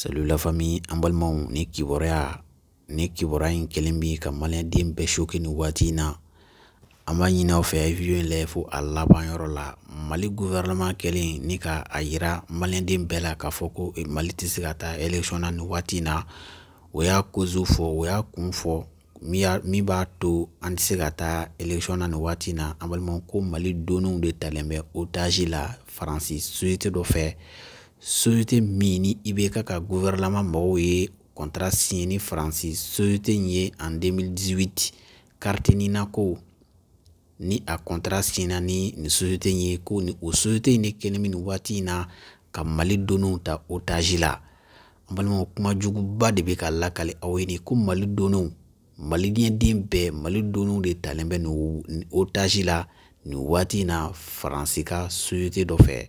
Salut la famille an balimaw ni kibaruya ni kibaruya in kelen bi ka maliyɛnden bɛɛ choqué nin waati in na an b'a ɲini aw fɛ a ye video in lajɛ fo a labanyɔrɔ la Mali gouvernement kɛlen ni ka a yira maliyɛnden bɛɛ la k'a fɔ ko Mali tɛ se ka taa élection na nin waati in na o y'a cause fɔ o y'a kun fɔ min b'a to an tɛ se ka taa élection na nin waati in na an balimaw ko Mali donenw de talen bɛ otage la Faransi société dɔ fɛ société min ni i bɛ ka ka gouvernement mɔgɔw ye contrat signé ni faransi société in ye en 2018 carte nina ko ni a contrat signé ni nin société in ye ko ni o société in de kɛlen bɛ nin waati in na ka mali donnaw ta otage la an balimaw kuma juguba de bɛ ka lakali aw ye nin ko mali donnaw maliyɛnden bɛɛ mali donnaw de talen bɛ nin otage la nin waati in na faransi ka société dɔ fɛ.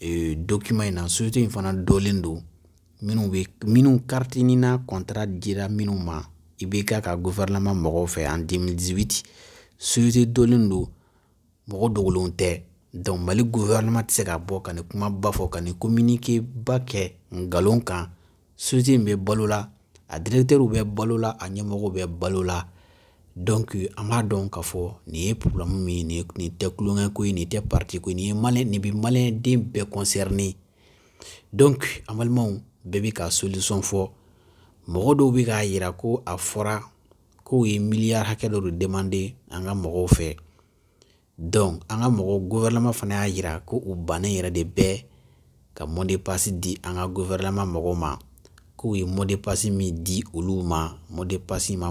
E, document in na société in fana dɔlen don minnu bɛ minnu kariti ni na contrat dira minnu ma i bɛ k'a ka gouvernement mɔgɔw fɛ en 2018 société dɔlen don mɔgɔ dogolenw tɛ donc mali gouvernement tɛ se ka bɔ ka nin kumaba fɔ ka nin communiqué ba kɛ nkalon kan société in bɛ balo la a directeur bɛ balo la a ɲɛmɔgɔw bɛ balo la an b'a dɔn k'a fɔ nin ye min ye nin tɛ kulonkɛ ko ye nin tɛ pariti ko ye nin ye maliyɛn nin bɛ maliyɛnden bɛɛ an balimaw bɛɛ bɛ ka fɔ mɔgɔ dɔw bɛ k'a yira ko a fɔra k'u ye miliyari hakɛ dɔ de an ka mɔgɔw fɛ an ka mɔgɔ fana y'a yira ko u bannen yɛrɛ de bɛɛ ka pasi di an ka mɔgɔw ma k'u ye e pasi min di olu ma pasi ma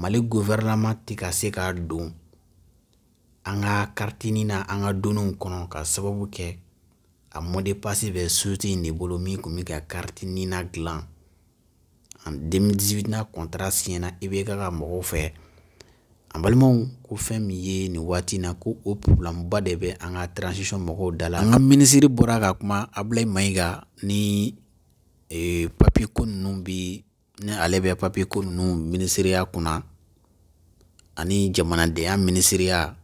mali guvɛrɛnaman tɛ ka se k'a don an ka karitini na an ka doniw kɔnɔ ka sababu kɛ a modepasi bɛ sote in de bolo min kun be ka karitini na gilan an 2018 na kɔntara siɲɛna i be ka ka mɔgɔw fɛ an balimaw ko fɛn min ye nin waati na ko o problɛmuba de bɛ an ka transisiɔn mɔgɔw da la an ka minisiri bɔra ka kuma abilayi mayiga ni e, papiye ko ninnu bi ni ale bɛ papiye ko ninnu minisiriya kunna ani jamanadenya minisiriya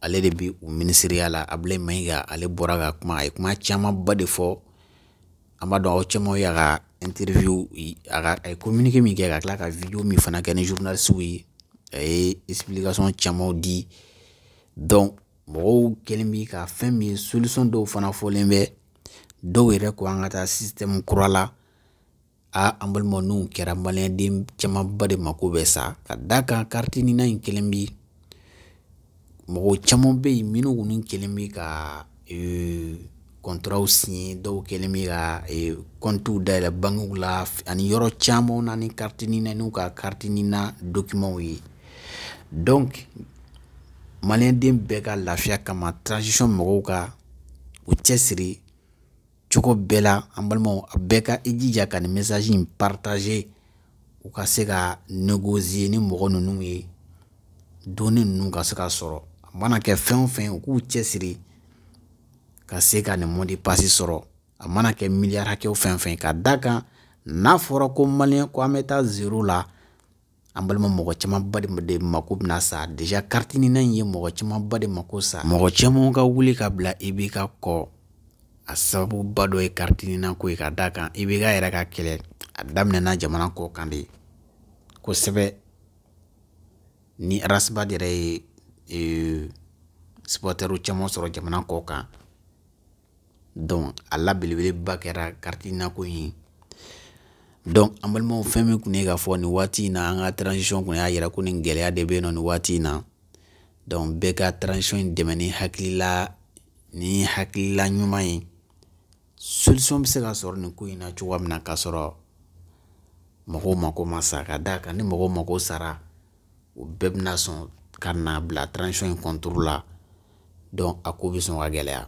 ale de bi u minisiriya la abulayi mayiga ale bɔra ka kuma a ye kuma camanba de fɔ an b'a dɔn aw camanw y'a ka interview a ka a ye communiqué min kɛ ka tila ka video min fana kɛ ni journalistes ye a ye explication camanw di donc mɔgɔw kɛlen bi ka fɛn min ye solution dɔw fana fɔlen bɛ dɔw yɛrɛ ko an ka taa système kura la a an balima n'u kɛra maliyɛnden camanba de mako bɛ sa ka da kan kariti ni na in kelen bi mɔgɔ caman bɛ yen minnu ni kelen bɛ ka kɔntaraw siɲɛ dɔw kɛlen bɛ ka kɔntiw dayɛlɛ bangew la ani yɔrɔ camanw na ni kariti ni na n'u ka kariti ni na dokimanw ye donc maliyɛnden bɛɛ ka lafiya kama transition mɔgɔw ka u cɛsiri cogo bɛɛ la an balimaw a bɛɛ ka i jija ka nin message in partage u ka se ka négocier ni mɔgɔ ninnu ye donni ninnu ka se ka sɔrɔ a mana kɛ fɛn o fɛn u k'u cɛsiri ka se ka nin mot de sɔrɔ a mana kɛ miliyari hakɛw fɛn fɛn ka da kan n'a fɔra ko maliyɛn ko an bɛ taa zero la an balima mɔgɔ camanba de mako bɛna sa deja kariti ye mɔgɔ camanba de mako sa mɔgɔ camanw ka wuli ka bila i b'i ka kɔ a sababuba dɔ ye karitinina ko ye ka da kan i bɛ k'a yɛrɛ ka kɛlɛ a daminɛna jamana kɔ kan de kosɛbɛ ni arasibad yɛrɛ ye e, supɔtɛriw caman sɔrɔ jamana kɔ kan donc a la belebeleba kɛra karitinina ko ye donc an balimaw fɛn min kun ye k'a fɔ nin waati in na an ka transition kun y'a yɛrɛ ko nin gɛlɛya de bɛ yen nɔ nin waati in na donc bɛɛ ka transition in dɛmɛ ni hakilila ni hakilila ɲuman ye solution bɛ se ka sɔrɔ nin ko in na cogoya min na k'a sɔrɔ mɔgɔw mako ma sa ka d'a kan ni mɔgɔw mako sara o bɛɛ bɛna sɔn ka na bila transition in contrôle la donc a ko bɛ sɔn ka gɛlɛya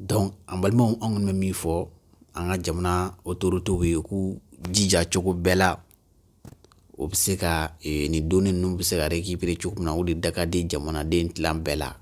donc an balimaw an kɔni bɛ min fɔ an ka jamana autoritew ye k'u jija cogo bɛɛ la o bɛ se ka nin donni ninnu bɛ se ka récupérer cogo min na o de da ka di jamanaden tilan bɛɛ la